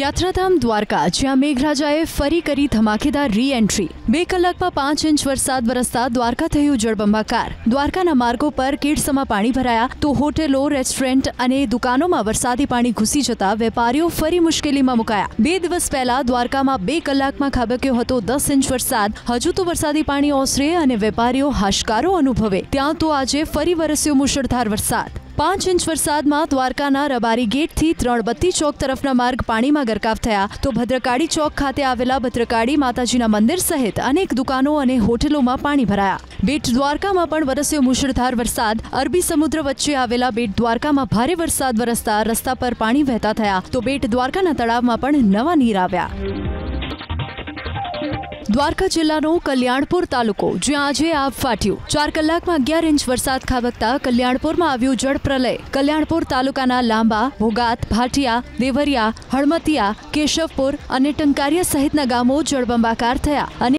યાત્રાધામ દ્વારકા જ્યાં મેઘરાજાએ ફરી કરી ધમાકેદાર રી એન્ટ્રી બે કલાકમાં પાંચ ઇંચ વરસાદ વરસતા દ્વારકા થયું જળબંબાકાર દ્વારકાના માર્ગો પર કેડસમાં પાણી ભરાયા તો હોટેલો રેસ્ટોરન્ટ અને દુકાનોમાં વરસાદી પાણી ઘૂસી જતા વેપારીઓ ફરી મુશ્કેલીમાં મુકાયા બે દિવસ પહેલા દ્વારકામાં બે કલાકમાં ખાબક્યો હતો દસ ઇંચ વરસાદ હજુ તો વરસાદી પાણી ઓસરે અને વેપારીઓ હાશકારો અનુભવે ત્યાં તો આજે ફરી વરસ્યો મુશળધાર વરસાદ પાંચ ઇંચ વરસાદમાં દ્વારકાના રબારી ગેટથી ત્રણ બત્તી ચોક તરફના માર્ગ પાણીમાં ગરકાવ થયા તો ભદ્રકાળી ચોક ખાતે આવેલા ભદ્રકાળી માતાજીના મંદિર સહિત અનેક દુકાનો અને હોટલોમાં પાણી ભરાયા બેટ દ્વારકામાં પણ વરસ્યો મુશળધાર વરસાદ અરબી સમુદ્ર વચ્ચે આવેલા બેટ દ્વારકામાં ભારે વરસાદ વરસતા રસ્તા પર પાણી વહેતા થયા તો બેટ દ્વારકાના તળાવમાં પણ નવા નીર આવ્યા દ્વારકા જિલ્લાનો કલ્યાણપુર તાલુકો જ્યાં આજે આભ ફાટ્યું ચાર કલાકમાં અગિયાર ઇંચ વરસાદ ખાબકતા કલ્યાણપુરમાં આવ્યું જળ પ્રલય કલ્યાણપુર તાલુકાના લાંબા ભોગાત ભાટિયા દેવરિયા હળમતિયા કેશવપુર અને ટંકારિયા સહિતના ગામો જળબંબાકાર થયા અને